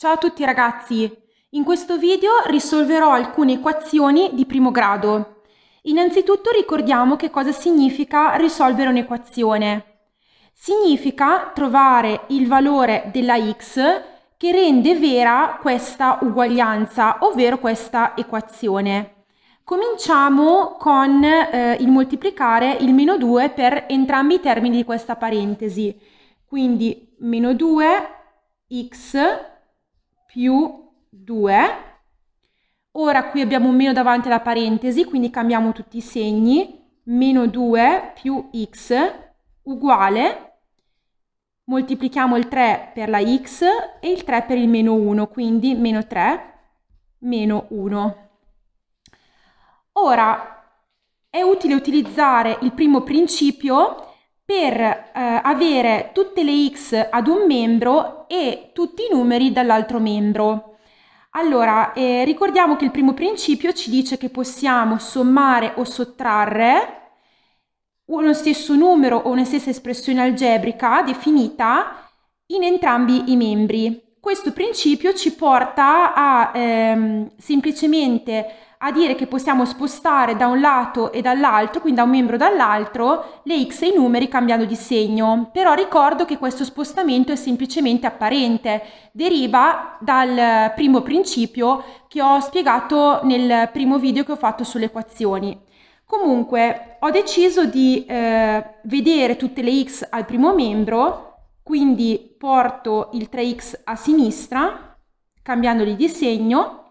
Ciao a tutti ragazzi! In questo video risolverò alcune equazioni di primo grado. Innanzitutto ricordiamo che cosa significa risolvere un'equazione. Significa trovare il valore della x che rende vera questa uguaglianza, ovvero questa equazione. Cominciamo con eh, il moltiplicare il meno 2 per entrambi i termini di questa parentesi. Quindi meno 2 x più 2. Ora qui abbiamo un meno davanti alla parentesi, quindi cambiamo tutti i segni. Meno 2 più x uguale moltiplichiamo il 3 per la x e il 3 per il meno 1, quindi meno 3, meno 1. Ora, è utile utilizzare il primo principio per eh, avere tutte le x ad un membro e tutti i numeri dall'altro membro. Allora, eh, ricordiamo che il primo principio ci dice che possiamo sommare o sottrarre uno stesso numero o una stessa espressione algebrica definita in entrambi i membri. Questo principio ci porta a ehm, semplicemente a dire che possiamo spostare da un lato e dall'altro, quindi da un membro dall'altro, le x e i numeri cambiando di segno. Però ricordo che questo spostamento è semplicemente apparente, deriva dal eh, primo principio che ho spiegato nel primo video che ho fatto sulle equazioni. Comunque ho deciso di eh, vedere tutte le x al primo membro, quindi porto il 3x a sinistra, cambiandoli di segno,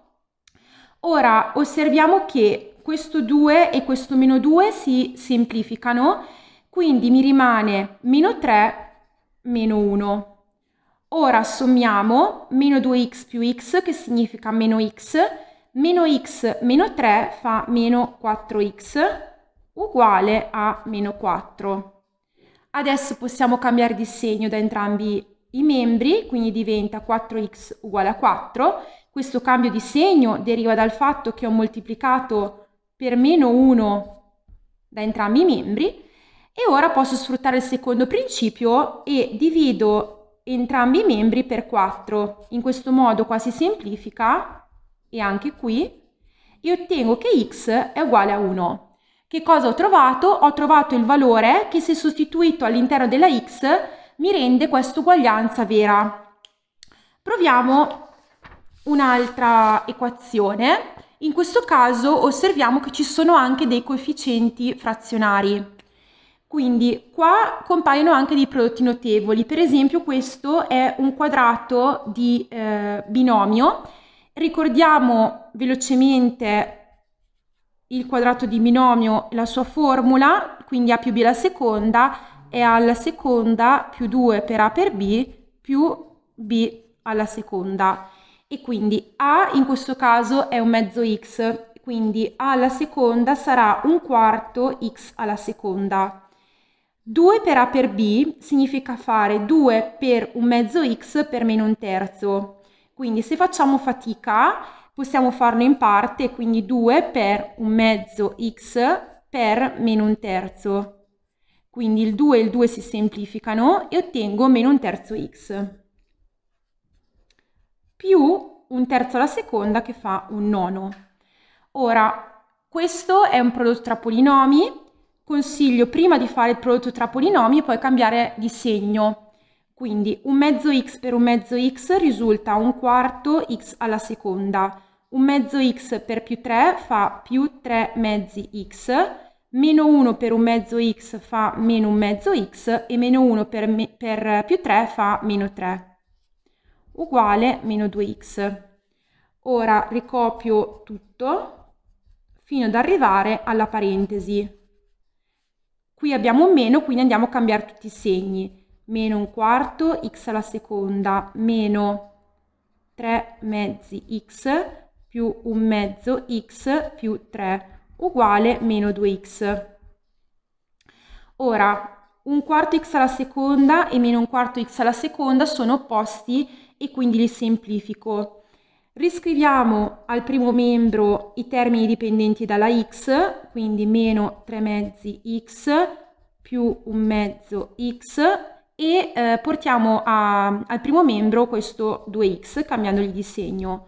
Ora osserviamo che questo 2 e questo meno 2 si semplificano, quindi mi rimane meno 3 meno 1. Ora sommiamo meno 2x più x che significa meno x, meno x meno 3 fa meno 4x uguale a meno 4. Adesso possiamo cambiare di segno da entrambi i membri, quindi diventa 4x uguale a 4, questo cambio di segno deriva dal fatto che ho moltiplicato per meno 1 da entrambi i membri e ora posso sfruttare il secondo principio e divido entrambi i membri per 4. In questo modo qua si semplifica e anche qui e ottengo che x è uguale a 1. Che cosa ho trovato? Ho trovato il valore che se sostituito all'interno della x mi rende questa uguaglianza vera. Proviamo un'altra equazione. In questo caso osserviamo che ci sono anche dei coefficienti frazionari. Quindi qua compaiono anche dei prodotti notevoli, per esempio questo è un quadrato di eh, binomio. Ricordiamo velocemente il quadrato di binomio, la sua formula, quindi a più b alla seconda è alla seconda più 2 per a per b più b alla seconda e quindi A in questo caso è un mezzo x, quindi A alla seconda sarà un quarto x alla seconda. 2 per A per B significa fare 2 per un mezzo x per meno un terzo. Quindi se facciamo fatica possiamo farlo in parte, quindi 2 per un mezzo x per meno un terzo. Quindi il 2 e il 2 si semplificano e ottengo meno un terzo x più un terzo alla seconda che fa un nono. Ora, questo è un prodotto tra polinomi, consiglio prima di fare il prodotto tra polinomi e poi cambiare di segno. Quindi un mezzo x per un mezzo x risulta un quarto x alla seconda, un mezzo x per più 3 fa più 3 mezzi x, meno 1 per un mezzo x fa meno un mezzo x e meno 1 per, me, per più 3 fa meno 3 uguale meno 2x. Ora ricopio tutto fino ad arrivare alla parentesi. Qui abbiamo un meno, quindi andiamo a cambiare tutti i segni. Meno un quarto, x alla seconda, meno 3 mezzi x più un mezzo x più 3 uguale meno 2x. Ora, un quarto x alla seconda e meno un quarto x alla seconda sono opposti e quindi li semplifico. Riscriviamo al primo membro i termini dipendenti dalla x, quindi meno 3 mezzi x più un mezzo x e eh, portiamo a, al primo membro questo 2x cambiandogli di segno.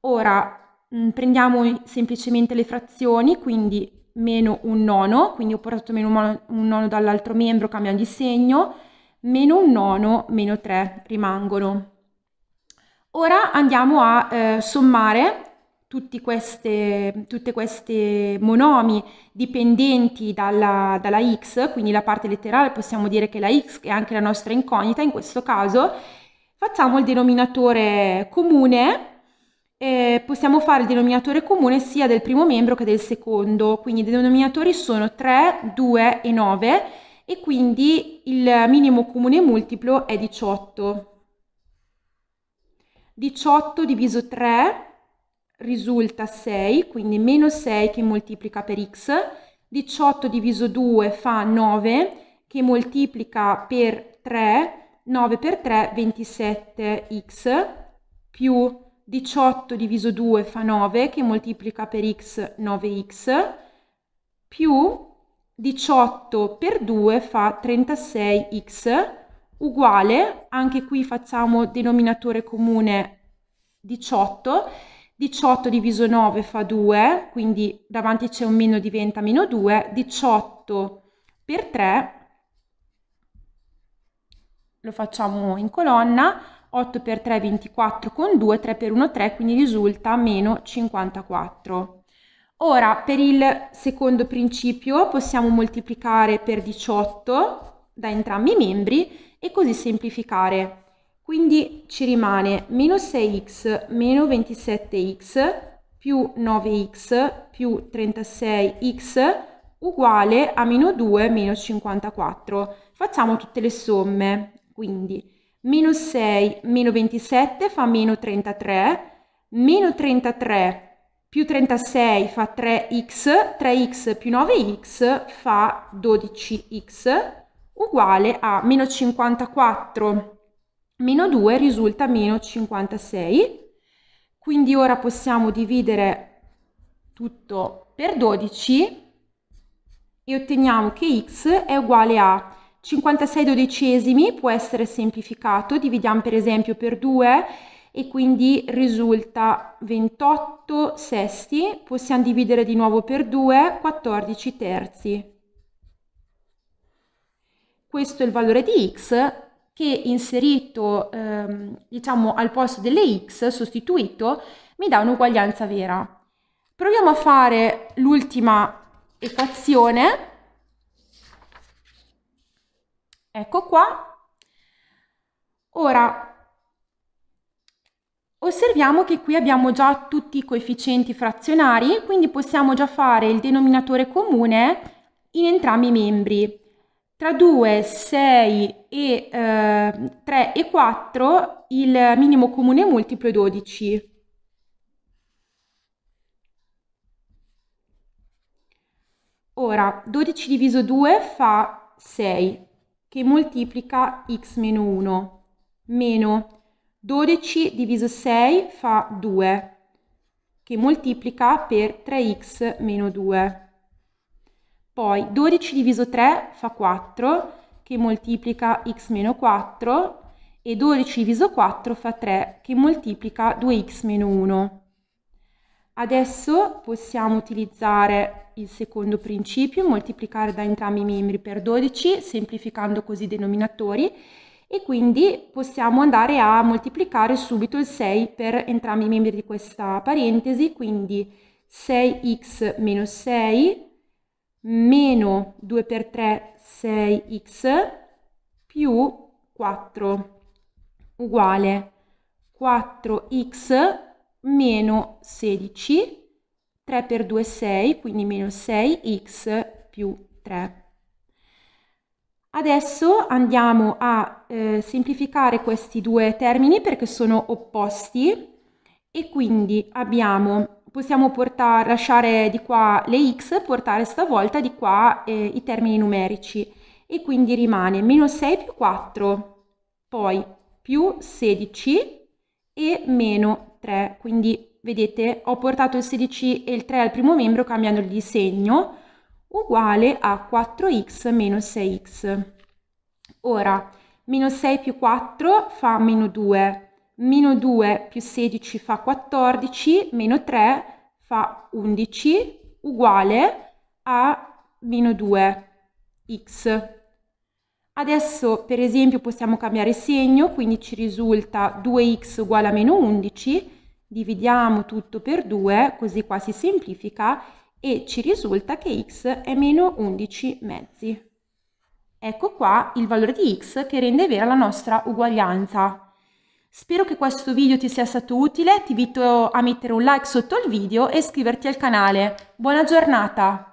Ora mh, mm, prendiamo semplicemente le frazioni, quindi meno un nono, quindi ho portato meno un nono dall'altro membro, cambiando di segno, meno un nono, meno 3 rimangono. Ora andiamo a eh, sommare queste, tutte queste monomi dipendenti dalla, dalla, x, quindi la parte letterale possiamo dire che la x è anche la nostra incognita, in questo caso facciamo il denominatore comune, eh, possiamo fare il denominatore comune sia del primo membro che del secondo, quindi i denominatori sono 3, 2 e 9 e quindi il minimo comune multiplo è 18. 18 diviso 3 risulta 6, quindi meno 6 che moltiplica per x, 18 diviso 2 fa 9 che moltiplica per 3, 9 per 3 27x più 18 diviso 2 fa 9 che moltiplica per x 9x più 18 per 2 fa 36x uguale, anche qui facciamo denominatore comune 18, 18 diviso 9 fa 2, quindi davanti c'è un meno diventa meno 2, 18 per 3 lo facciamo in colonna, 8 per 3 24 con 2, 3 per 1 3, quindi risulta meno 54. Ora, per il secondo principio possiamo moltiplicare per 18, da entrambi i membri e così semplificare. Quindi ci rimane meno 6x meno 27x più 9x più 36x uguale a meno 2 meno 54. Facciamo tutte le somme, quindi meno 6 meno 27 fa meno 33, meno 33 più 36 fa 3x, 3x più 9x fa 12x, uguale a meno 54 meno 2 risulta meno 56, quindi ora possiamo dividere tutto per 12 e otteniamo che x è uguale a 56 dodicesimi, può essere semplificato, dividiamo per esempio per 2 e quindi risulta 28 sesti, possiamo dividere di nuovo per 2, 14 terzi questo è il valore di x che inserito ehm, diciamo al posto delle x sostituito mi dà un'uguaglianza vera. Proviamo a fare l'ultima equazione. Ecco qua. Ora osserviamo che qui abbiamo già tutti i coefficienti frazionari, quindi possiamo già fare il denominatore comune in entrambi i membri. Tra 2, 6 e eh, 3 e 4 il minimo comune multiplo è 12. Ora, 12 diviso 2 fa 6, che moltiplica x meno 1, meno 12 diviso 6 fa 2, che moltiplica per 3x meno 2. Poi 12 diviso 3 fa 4, che moltiplica x meno 4, e 12 diviso 4 fa 3, che moltiplica 2x meno 1. Adesso possiamo utilizzare il secondo principio, moltiplicare da entrambi i membri per 12, semplificando così i denominatori, e quindi possiamo andare a moltiplicare subito il 6 per entrambi i membri di questa parentesi, quindi 6x meno 6 meno 2 per 3 6x più 4 uguale 4x meno 16 3 per 2 6 quindi meno 6x più 3 Adesso andiamo a eh, semplificare questi due termini perché sono opposti e quindi abbiamo possiamo portare, lasciare di qua le x, portare stavolta di qua eh, i termini numerici e quindi rimane meno 6 più 4, poi più 16 e meno 3, quindi vedete ho portato il 16 e il 3 al primo membro cambiando il disegno uguale a 4x meno 6x. Ora, meno 6 più 4 fa meno 2, meno 2 più 16 fa 14, meno 3 fa 11, uguale a meno 2x. Adesso per esempio possiamo cambiare segno, quindi ci risulta 2x uguale a meno 11, dividiamo tutto per 2, così qua si semplifica e ci risulta che x è meno 11 mezzi. Ecco qua il valore di x che rende vera la nostra uguaglianza. Spero che questo video ti sia stato utile, ti invito a mettere un like sotto il video e iscriverti al canale. Buona giornata!